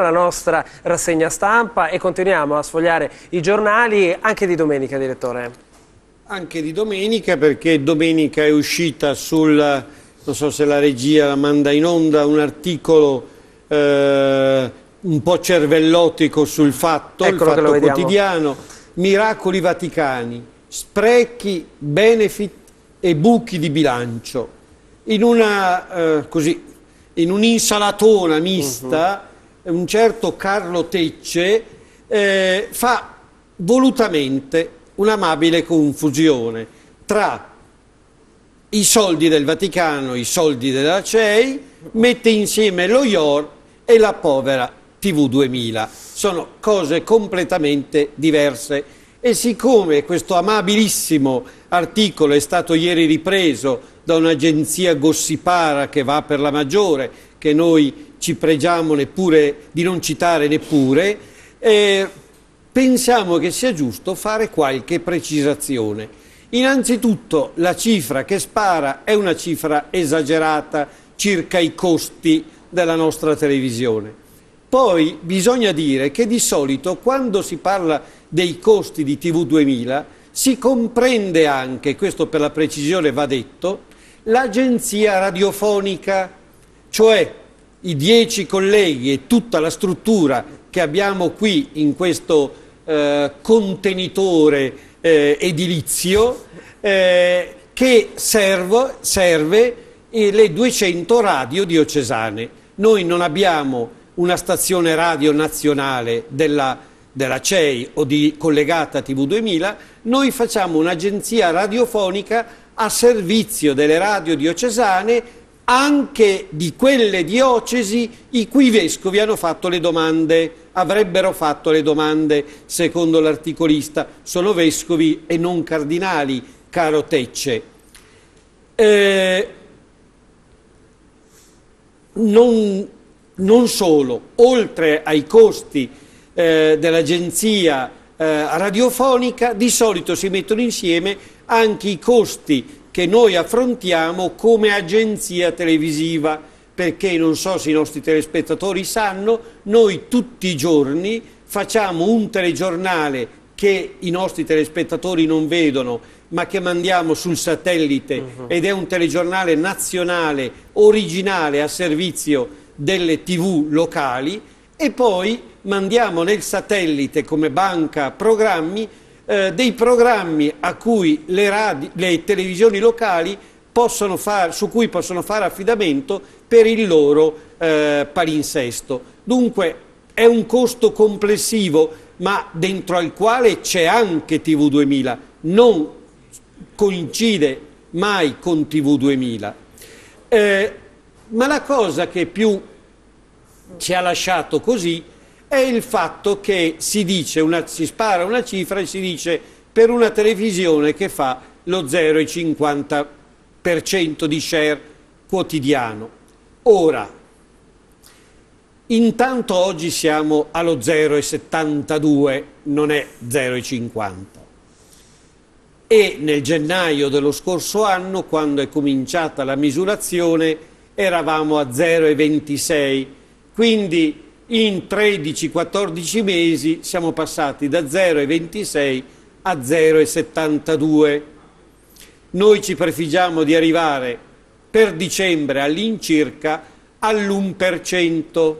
la nostra rassegna stampa e continuiamo a sfogliare i giornali anche di domenica, direttore. Anche di domenica perché domenica è uscita sul, non so se la regia la manda in onda, un articolo eh, un po' cervellotico sul fatto, Eccolo il fatto quotidiano, miracoli vaticani, sprechi, benefit e buchi di bilancio. In una, eh, così, in un'insalatona mista uh mhm. -huh. Eh, un certo Carlo Tecce eh, fa volutamente un'amabile confusione tra i soldi del Vaticano, i soldi della CEI, mette insieme lo IOR e la povera TV 2000. Sono cose completamente diverse e siccome questo amabilissimo articolo è stato ieri ripreso da un'agenzia gossipara che va per la maggiore, che noi ci pregiamo neppure, di non citare neppure, eh, pensiamo che sia giusto fare qualche precisazione. Innanzitutto la cifra che spara è una cifra esagerata circa i costi della nostra televisione. Poi bisogna dire che di solito quando si parla dei costi di TV2000 si comprende anche, questo per la precisione va detto, l'agenzia radiofonica cioè i dieci colleghi e tutta la struttura che abbiamo qui in questo eh, contenitore eh, edilizio eh, che serve, serve eh, le 200 radio diocesane. Noi non abbiamo una stazione radio nazionale della, della CEI o di collegata TV2000, noi facciamo un'agenzia radiofonica a servizio delle radio diocesane anche di quelle diocesi i cui vescovi hanno fatto le domande, avrebbero fatto le domande secondo l'articolista, sono vescovi e non cardinali, caro Tecce. Eh, non, non, solo, oltre ai costi eh, dell'agenzia eh, radiofonica, di solito si mettono insieme anche i costi che noi affrontiamo come agenzia televisiva, perché non so se i nostri telespettatori sanno, noi tutti i giorni facciamo un telegiornale che i nostri telespettatori non vedono, ma che mandiamo sul satellite uh mhm. -huh. ed è un telegiornale nazionale, originale a servizio delle tv locali e poi mandiamo nel satellite come banca programmi eh, dei programmi a cui le, radio, le, televisioni locali far, su cui possono fare affidamento per il loro eh, palinsesto. Dunque è un costo complessivo, ma dentro al quale c'è anche TV2000, non coincide mai con TV2000. Eh, ma la cosa che più ci ha lasciato così è il fatto che si, una, si spara una cifra e si dice per una televisione che fa lo 0,50% di share quotidiano. Ora, intanto oggi siamo allo 0,72, non è 0,50. E nel gennaio dello scorso anno, quando è cominciata la misurazione, eravamo a 0,26, quindi in 13-14 mesi siamo passati da 0,26 a 0,72. Noi ci prefiggiamo di arrivare per dicembre all'incirca all'1%.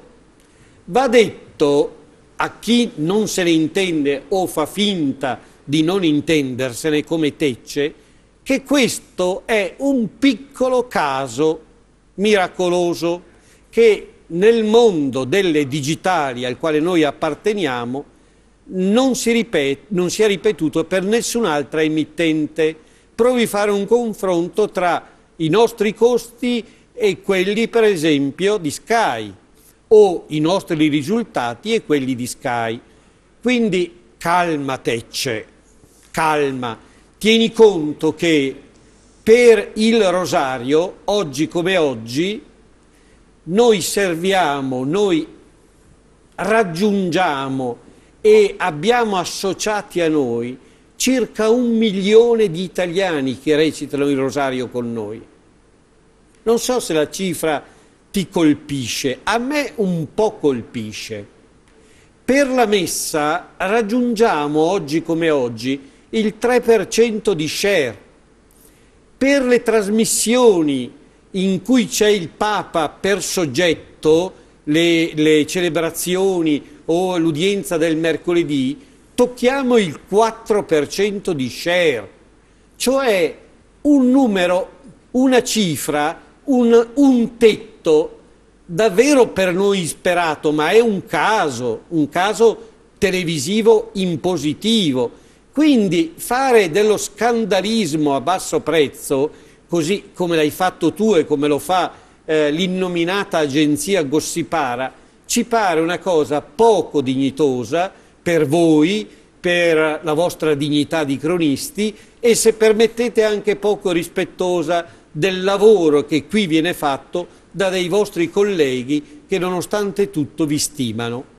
Va detto a chi non se ne intende o fa finta di non intendersene come Tecce che questo è un piccolo caso miracoloso che nel mondo delle digitali al quale noi apparteniamo non si, ripet- non si è ripetuto per nessun'altra emittente. Provi a fare un confronto tra i nostri costi e quelli per esempio di Sky o i nostri risultati e quelli di Sky. Quindi calma Tecce, calma. Tieni conto che per il Rosario, oggi come oggi, noi serviamo, noi raggiungiamo e abbiamo associati a noi circa un milione di italiani che recitano il rosario con noi. Non so se la cifra ti colpisce, a me un po' colpisce. Per la messa raggiungiamo oggi come oggi il 3% di share. Per le trasmissioni in cui c'è il Papa per soggetto, le, le celebrazioni o l'udienza del mercoledì, tocchiamo il 4% di share, cioè un numero, una cifra, un, un tetto davvero per noi sperato, ma è un caso, un caso televisivo impositivo. Quindi fare dello scandalismo a basso prezzo così come l'hai fatto tu e come lo fa eh, l'innominata agenzia Gossipara, ci pare una cosa poco dignitosa per voi, per la vostra dignità di cronisti e se permettete anche poco rispettosa del lavoro che qui viene fatto da dei vostri colleghi che nonostante tutto vi stimano.